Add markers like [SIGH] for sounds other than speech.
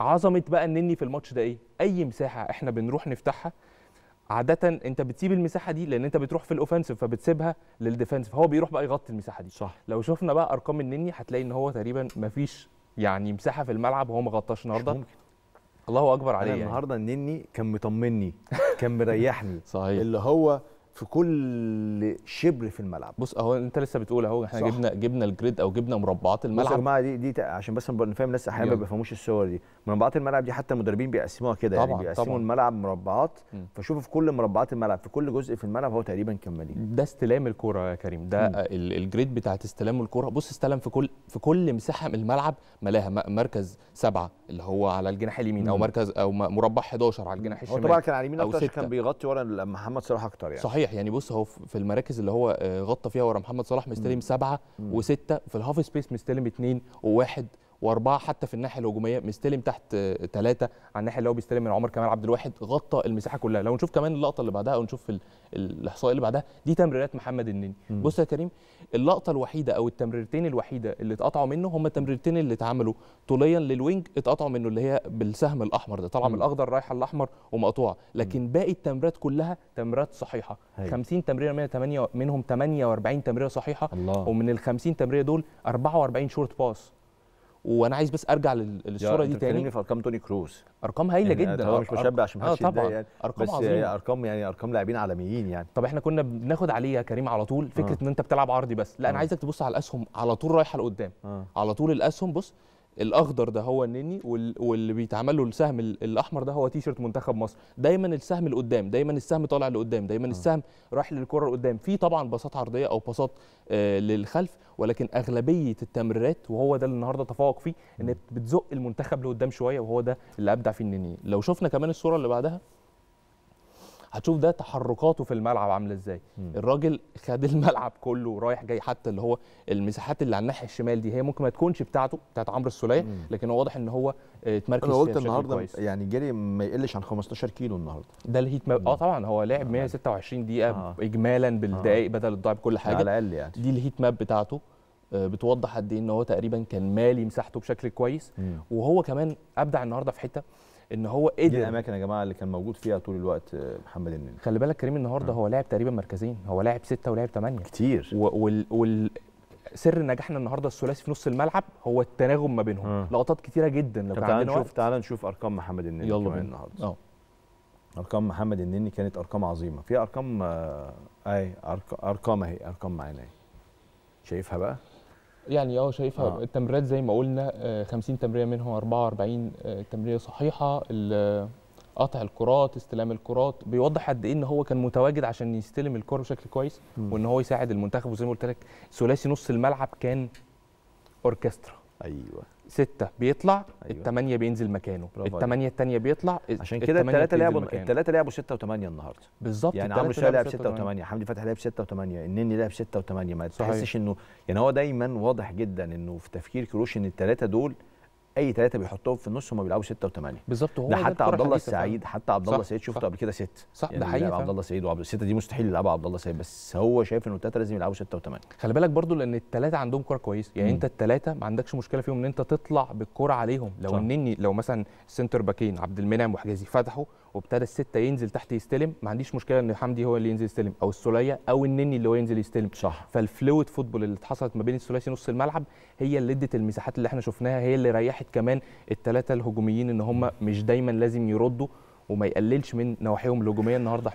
عظمه بقى النني في الماتش ده ايه اي مساحه احنا بنروح نفتحها عاده انت بتسيب المساحه دي لان انت بتروح في الاوفنسيف فبتسيبها للديفنسيف هو بيروح بقى يغطي المساحه دي صح لو شفنا بقى ارقام النني هتلاقي ان هو تقريبا مفيش يعني مساحه في الملعب هو ما غطاش النهارده ممكن الله اكبر عليه يعني. النهارده النني كان مطمني كان مريحني [LAUGHS] صحيح اللي هو في كل شبر في الملعب بص اهو انت لسه بتقول اهو احنا صح. جبنا جبنا الجريد او جبنا مربعات الملعب بص يا جماعه دي دي عشان بس نفهم الناس احيانا ما بيفهموش الصور دي مربعات الملعب دي حتى المدربين بيقسموها كده يعني بيقسموا طبعًا. الملعب مربعات فشوفوا في كل مربعات الملعب في كل جزء في الملعب هو تقريبا كمالين ده استلام الكوره يا كريم ده الجريد بتاعت استلام الكوره بص استلم في كل في كل مساحه من الملعب ملاها مركز سبعه اللي هو على الجناح اليمين مم. او مركز او مربع 11 على الجناح الشمال هو طبعا كان على اليمين اكتر كان بيغطي ورا محمد صلاح اكتر يعني صحيح صحيح يعني بص هو في المراكز اللي هو آه، غطى فيها ورا محمد صلاح مستلم سبعه وسته في الهاف سبيس مستلم اثنين وواحد واربعه حتى في الناحيه الهجوميه مستلم تحت ثلاثه آه، على الناحيه اللي هو بيستلم من عمر كمال عبد الواحد غطى المساحه كلها لو نشوف كمان اللقطه اللي بعدها او نشوف الاحصائيه اللي بعدها دي تمريرات محمد النني بص يا كريم اللقطه الوحيده او التمريرتين الوحيده اللي اتقطعوا منه هم التمريرتين اللي اتعملوا طوليا للوينج اتقطعوا منه اللي هي بالسهم الاحمر ده طالعه من الاخضر رايحه الاحمر ومقطوعه لكن باقي التمريرات كلها تمريرات صحيحه هي. أيوة. 50 تمريره من 8 منهم 48 تمريره صحيحه الله. ومن ال 50 تمريره دول 44 شورت باس وانا عايز بس ارجع للصوره دي تاني في ارقام توني كروز ارقام هايله يعني جدا هو مش مشبع عشان محدش آه طبعا يعني ارقام بس عظيمه ارقام يعني ارقام لاعبين عالميين يعني طب احنا كنا بناخد عليه يا كريم على طول فكره آه. ان انت بتلعب عرضي بس لا انا آه. عايزك تبص على الاسهم على طول رايحه لقدام آه. على طول الاسهم بص الاخضر ده هو النني واللي بيتعمل له السهم الاحمر ده هو تي شيرت منتخب مصر دايما السهم لقدام دايما السهم طالع لقدام دايما آه. السهم رايح للكره لقدام في طبعا باصات عرضيه او باصات آه للخلف ولكن اغلبيه التمريرات وهو ده اللي النهارده تفوق فيه ان بتزق المنتخب لقدام شويه وهو ده اللي ابدع فيه النني لو شفنا كمان الصوره اللي بعدها هتشوف ده تحركاته في الملعب عامله ازاي الراجل خد الملعب كله رايح جاي حتى اللي هو المساحات اللي على الناحيه الشمال دي هي ممكن ما تكونش بتاعته بتاعت عمرو السوليه لكن واضح ان هو اتمركز انا قلت النهارده كويس. يعني جري ما يقلش عن 15 كيلو النهارده ده الهيت ماب اه طبعا هو لعب 126 آه. دقيقه آه. اجمالا بالدقائق آه. بدل الضعف كل حاجه على الاقل يعني دي الهيت ماب بتاعته آه، بتوضح قد ايه ان هو تقريبا كان مالي مساحته بشكل كويس مم. وهو كمان ابدع النهارده في حته ان هو قدر دي الاماكن يا جماعه اللي كان موجود فيها طول الوقت آه، محمد النني خلي بالك كريم النهارده نعم. هو لاعب تقريبا مركزين هو لاعب سته ولاعب ثمانيه كتير وال, وال سر نجاحنا النهارده الثلاثي في نص الملعب هو التناغم ما بينهم آه. لقطات كتيره جدا لو تعال نشوف تعال نشوف ارقام محمد النني يلا بينا النهارده اه ارقام محمد النني كانت ارقام عظيمه في ارقام آه، اي ارقام اهي ارقام معانا شايفها بقى يعني اه شايفها آه. التمريرات زي ما قلنا 50 آه، تمريره منهم 44 آه، تمريره صحيحه آه، قطع الكرات استلام الكرات بيوضح قد ايه ان هو كان متواجد عشان يستلم الكره بشكل كويس م. وان هو يساعد المنتخب وزي ما قلت لك ثلاثي نص الملعب كان اوركسترا ايوه ستة بيطلع أيوة. الثمانية بينزل مكانه الثمانية الثانية بيطلع عشان كده الثلاثة لعبوا الثلاثة لعبوا ستة وثمانية النهاردة بالظبط يعني عمرو شويه لعب ستة وثمانية حمدي فتحي لعب ستة وثمانية النني لعب ستة وثمانية ما تحسش انه يعني هو دايما واضح جدا انه في تفكير كروش ان الثلاثة دول اي ثلاثه بيحطهم في النص هم بيلعبوا سته وثمانيه بالظبط هو ده حتى عبد الله السعيد حتى عبد الله السعيد شفته قبل كده سته صح يعني ده حقيقي عبد الله السعيد وعبد السته دي مستحيل يلعبها عبد الله السعيد بس هو شايف ان الثلاثه لازم يلعبوا سته وثمانيه خلي بالك برضو لان الثلاثه عندهم كوره كويسه يعني م. انت الثلاثه ما عندكش مشكله فيهم ان انت تطلع بالكوره عليهم لو النني لو مثلا سنتر باكين عبد المنعم وحجازي فتحوا وابتدى السته ينزل تحت يستلم ما عنديش مشكله ان حمدي هو اللي ينزل يستلم او السوليه او النني اللي هو ينزل يستلم صح فالفلويد فوتبول اللي حصلت ما بين الثلاثي نص الملعب هي اللي ادت المساحات اللي احنا شفناها هي اللي ريحت كمان الثلاثه الهجوميين ان هم مش دايما لازم يردوا وما يقللش من نواحيهم الهجوميه النهارده